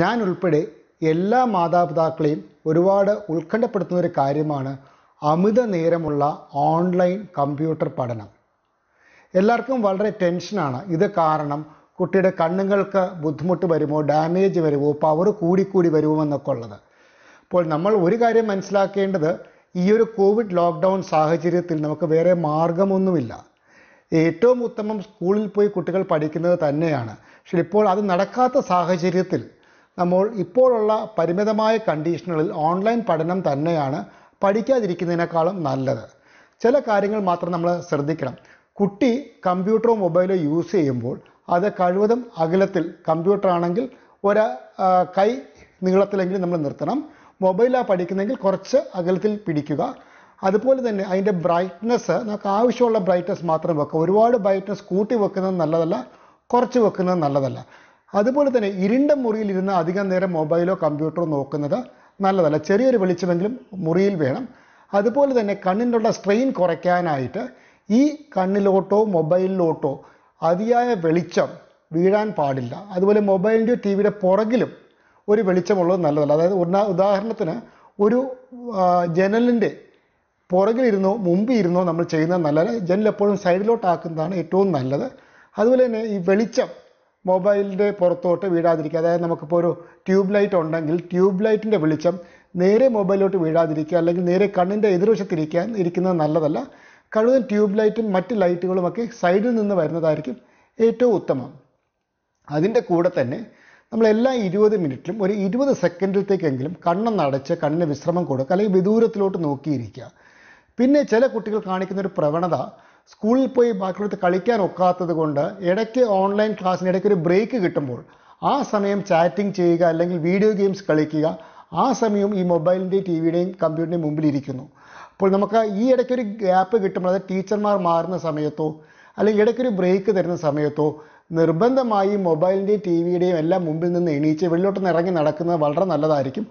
ഞാൻ ഉൾപ്പെടെ എല്ലാ മാതാപിതാക്കളെയും ഒരുപാട് ഉത്കണ്ഠപ്പെടുത്തുന്ന ഒരു കാര്യമാണ് അമിത നേരമുള്ള ഓൺലൈൻ കമ്പ്യൂട്ടർ പഠനം എല്ലാവർക്കും വളരെ ടെൻഷനാണ് ഇത് കാരണം കുട്ടിയുടെ കണ്ണുകൾക്ക് ബുദ്ധിമുട്ട് വരുമോ ഡാമേജ് വരുമോ പവർ കൂടിക്കൂടി വരുമോ എന്നൊക്കെ ഉള്ളത് അപ്പോൾ നമ്മൾ ഒരു കാര്യം മനസ്സിലാക്കേണ്ടത് ഈ ഒരു കോവിഡ് ലോക്ക്ഡൗൺ സാഹചര്യത്തിൽ നമുക്ക് വേറെ മാർഗമൊന്നുമില്ല ഏറ്റവും ഉത്തമം സ്കൂളിൽ പോയി കുട്ടികൾ പഠിക്കുന്നത് തന്നെയാണ് പക്ഷേ ഇപ്പോൾ അത് നടക്കാത്ത സാഹചര്യത്തിൽ നമ്മൾ ഇപ്പോഴുള്ള പരിമിതമായ കണ്ടീഷനുകളിൽ ഓൺലൈൻ പഠനം തന്നെയാണ് പഠിക്കാതിരിക്കുന്നതിനേക്കാളും നല്ലത് ചില കാര്യങ്ങൾ മാത്രം നമ്മൾ ശ്രദ്ധിക്കണം കുട്ടി കമ്പ്യൂട്ടറോ മൊബൈലോ യൂസ് ചെയ്യുമ്പോൾ അത് കഴിവതും അകലത്തിൽ കമ്പ്യൂട്ടർ ആണെങ്കിൽ ഒരു കൈ നീളത്തിലെങ്കിലും നമ്മൾ നിർത്തണം മൊബൈലാണ് പഠിക്കുന്നെങ്കിൽ കുറച്ച് അകലത്തിൽ പിടിക്കുക അതുപോലെ തന്നെ അതിൻ്റെ ബ്രൈറ്റ്നസ് നമുക്ക് ആവശ്യമുള്ള ബ്രൈറ്റ്നസ് മാത്രം വെക്കുക ഒരുപാട് ബ്രൈറ്റ്നസ് കൂട്ടി വെക്കുന്നത് നല്ലതല്ല കുറച്ച് വെക്കുന്നത് നല്ലതല്ല അതുപോലെ തന്നെ ഇരുണ്ട മുറിയിൽ ഇരുന്ന് അധികം നേരം മൊബൈലോ കമ്പ്യൂട്ടറോ നോക്കുന്നത് നല്ലതല്ല ചെറിയൊരു വെളിച്ചമെങ്കിലും മുറിയിൽ വേണം അതുപോലെ തന്നെ ഉള്ള സ്ട്രെയിൻ കുറയ്ക്കാനായിട്ട് ഈ കണ്ണിലോട്ടോ മൊബൈലിലോട്ടോ അതിയായ വെളിച്ചം വീഴാൻ പാടില്ല അതുപോലെ മൊബൈലിൻ്റെ ടി വിയുടെ പുറകിലും ഒരു വെളിച്ചമുള്ളത് നല്ലതല്ല അതായത് ഉദാഹരണത്തിന് ഒരു ജനലിൻ്റെ പുറകിലിരുന്നോ മുമ്പിരുന്നോ നമ്മൾ ചെയ്യുന്നത് നല്ലത് ജനൽ എപ്പോഴും സൈഡിലോട്ടാക്കുന്നതാണ് ഏറ്റവും നല്ലത് അതുപോലെ തന്നെ ഈ വെളിച്ചം മൊബൈലിൻ്റെ പുറത്തോട്ട് വീഴാതിരിക്കുക അതായത് നമുക്കിപ്പോൾ ഒരു ട്യൂബ് ലൈറ്റ് ഉണ്ടെങ്കിൽ ട്യൂബ് ലൈറ്റിൻ്റെ വെളിച്ചം നേരെ മൊബൈലിലോട്ട് വീഴാതിരിക്കുക അല്ലെങ്കിൽ നേരെ കണ്ണിൻ്റെ എതിർവശത്തിരിക്കാൻ ഇരിക്കുന്നത് നല്ലതല്ല കഴിവതും ട്യൂബ് ലൈറ്റും മറ്റ് ലൈറ്റുകളുമൊക്കെ സൈഡിൽ നിന്ന് വരുന്നതായിരിക്കും ഏറ്റവും ഉത്തമം അതിൻ്റെ കൂടെ തന്നെ നമ്മൾ എല്ലാ ഇരുപത് മിനിറ്റിലും ഒരു ഇരുപത് സെക്കൻഡിലത്തേക്കെങ്കിലും അടച്ച് കണ്ണിന് വിശ്രമം കൊടുക്കുക അല്ലെങ്കിൽ വിദൂരത്തിലോട്ട് നോക്കിയിരിക്കുക പിന്നെ ചില കുട്ടികൾ കാണിക്കുന്ന ഒരു പ്രവണത സ്കൂളിൽ പോയി ബാക്കിയുള്ളത് കളിക്കാൻ ഒക്കാത്തത് കൊണ്ട് ഇടയ്ക്ക് ഓൺലൈൻ ക്ലാസ്സിന് ഇടയ്ക്ക് ഒരു ബ്രേക്ക് കിട്ടുമ്പോൾ ആ സമയം ചാറ്റിംഗ് ചെയ്യുക അല്ലെങ്കിൽ വീഡിയോ ഗെയിംസ് കളിക്കുക ആ സമയം ഈ മൊബൈലിൻ്റെയും ടി വിയുടെയും കമ്പ്യൂട്ടറിൻ്റെയും മുമ്പിൽ ഇരിക്കുന്നു അപ്പോൾ നമുക്ക് ഈ ഇടയ്ക്കൊരു ഗ്യാപ്പ് കിട്ടുമ്പോൾ അതായത് ടീച്ചർമാർ മാറുന്ന സമയത്തോ അല്ലെങ്കിൽ ഇടയ്ക്കൊരു ബ്രേക്ക് തരുന്ന സമയത്തോ നിർബന്ധമായി മൊബൈലിൻ്റെയും ടി വിയുടെയും എല്ലാം മുമ്പിൽ നിന്ന് എണീച്ച് വെളിയിലോട്ടൊന്ന് ഇറങ്ങി നടക്കുന്നത് വളരെ നല്ലതായിരിക്കും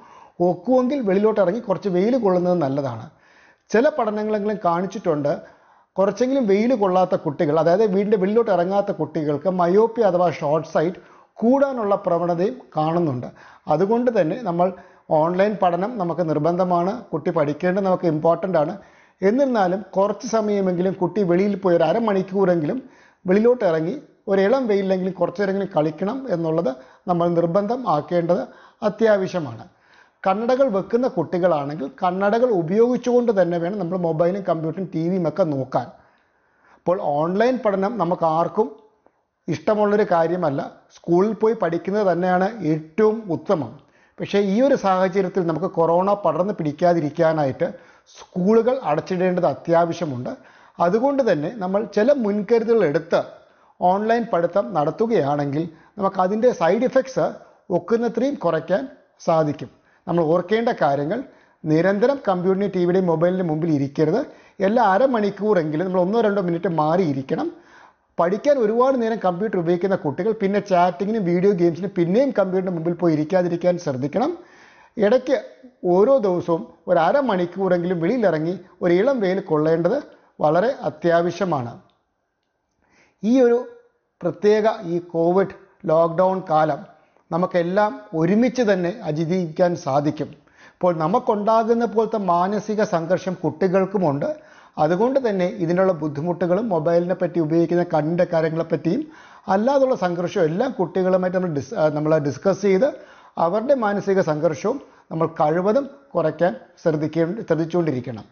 ഒക്കുമെങ്കിൽ വെളിയിലോട്ട് ഇറങ്ങി കുറച്ച് വെയിൽ കൊള്ളുന്നത് നല്ലതാണ് ചില പഠനങ്ങളെങ്കിലും കാണിച്ചിട്ടുണ്ട് കുറച്ചെങ്കിലും വെയിൽ കൊള്ളാത്ത കുട്ടികൾ അതായത് വീടിൻ്റെ വെളിയിലോട്ട് ഇറങ്ങാത്ത കുട്ടികൾക്ക് മയോപ്പി അഥവാ ഷോർട്ട് സൈറ്റ് കൂടാനുള്ള പ്രവണതയും കാണുന്നുണ്ട് അതുകൊണ്ട് തന്നെ നമ്മൾ ഓൺലൈൻ പഠനം നമുക്ക് നിർബന്ധമാണ് കുട്ടി പഠിക്കേണ്ടത് നമുക്ക് ഇമ്പോർട്ടൻ്റ് ആണ് എന്നിരുന്നാലും കുറച്ച് സമയമെങ്കിലും കുട്ടി വെളിയിൽ പോയി ഒരു അരമണിക്കൂറെങ്കിലും വെളിയിലോട്ട് ഇറങ്ങി ഒരു ഇളം വെയിലെങ്കിലും കുറച്ചേരെങ്കിലും കളിക്കണം എന്നുള്ളത് നമ്മൾ നിർബന്ധം ആക്കേണ്ടത് അത്യാവശ്യമാണ് കണ്ണടകൾ വെക്കുന്ന കുട്ടികളാണെങ്കിൽ കണ്ണടകൾ ഉപയോഗിച്ചുകൊണ്ട് തന്നെ വേണം നമ്മൾ മൊബൈലും കമ്പ്യൂട്ടറും ടി വിയും ഒക്കെ നോക്കാൻ അപ്പോൾ ഓൺലൈൻ പഠനം നമുക്ക് ആർക്കും ഇഷ്ടമുള്ളൊരു കാര്യമല്ല സ്കൂളിൽ പോയി പഠിക്കുന്നത് തന്നെയാണ് ഏറ്റവും ഉത്തമം പക്ഷേ ഈ ഒരു സാഹചര്യത്തിൽ നമുക്ക് കൊറോണ പടർന്ന് പിടിക്കാതിരിക്കാനായിട്ട് സ്കൂളുകൾ അടച്ചിടേണ്ടത് അത്യാവശ്യമുണ്ട് അതുകൊണ്ട് തന്നെ നമ്മൾ ചില മുൻകരുതലുകൾ എടുത്ത് ഓൺലൈൻ പഠിത്തം നടത്തുകയാണെങ്കിൽ നമുക്ക് അതിൻ്റെ സൈഡ് ഇഫക്ട്സ് ഒക്കുന്നത്രയും കുറയ്ക്കാൻ സാധിക്കും നമ്മൾ ഓർക്കേണ്ട കാര്യങ്ങൾ നിരന്തരം കമ്പ്യൂട്ടറിന് ടി വിയുടെയും മൊബൈലിൻ്റെ മുമ്പിൽ ഇരിക്കരുത് എല്ലാ അരമണിക്കൂറെങ്കിലും നമ്മൾ ഒന്നോ രണ്ടോ മിനിറ്റ് മാറിയിരിക്കണം പഠിക്കാൻ ഒരുപാട് നേരം കമ്പ്യൂട്ടർ ഉപയോഗിക്കുന്ന കുട്ടികൾ പിന്നെ ചാറ്റിങ്ങിനും വീഡിയോ ഗെയിംസിനും പിന്നെയും കമ്പ്യൂട്ടറിൻ്റെ മുമ്പിൽ പോയി ഇരിക്കാതിരിക്കാൻ ശ്രദ്ധിക്കണം ഇടയ്ക്ക് ഓരോ ദിവസവും ഒരു അരമണിക്കൂറെങ്കിലും വെളിയിലിറങ്ങി ഒരു ഇളം വെയിൽ കൊള്ളേണ്ടത് വളരെ അത്യാവശ്യമാണ് ഈ ഒരു പ്രത്യേക ഈ കോവിഡ് ലോക്ക്ഡൗൺ കാലം നമുക്കെല്ലാം ഒരുമിച്ച് തന്നെ അതിജീവിക്കാൻ സാധിക്കും അപ്പോൾ നമുക്കുണ്ടാകുന്ന പോലത്തെ മാനസിക സംഘർഷം കുട്ടികൾക്കുമുണ്ട് അതുകൊണ്ട് തന്നെ ഇതിനുള്ള ബുദ്ധിമുട്ടുകളും മൊബൈലിനെ പറ്റി ഉപയോഗിക്കുന്ന കണ്ണിൻ്റെ കാര്യങ്ങളെപ്പറ്റിയും അല്ലാതുള്ള സംഘർഷവും എല്ലാം കുട്ടികളുമായിട്ട് നമ്മൾ ഡിസ് നമ്മൾ ഡിസ്കസ് ചെയ്ത് അവരുടെ മാനസിക സംഘർഷവും നമ്മൾ കഴിവതും കുറയ്ക്കാൻ ശ്രദ്ധിക്കേണ്ട ശ്രദ്ധിച്ചുകൊണ്ടിരിക്കണം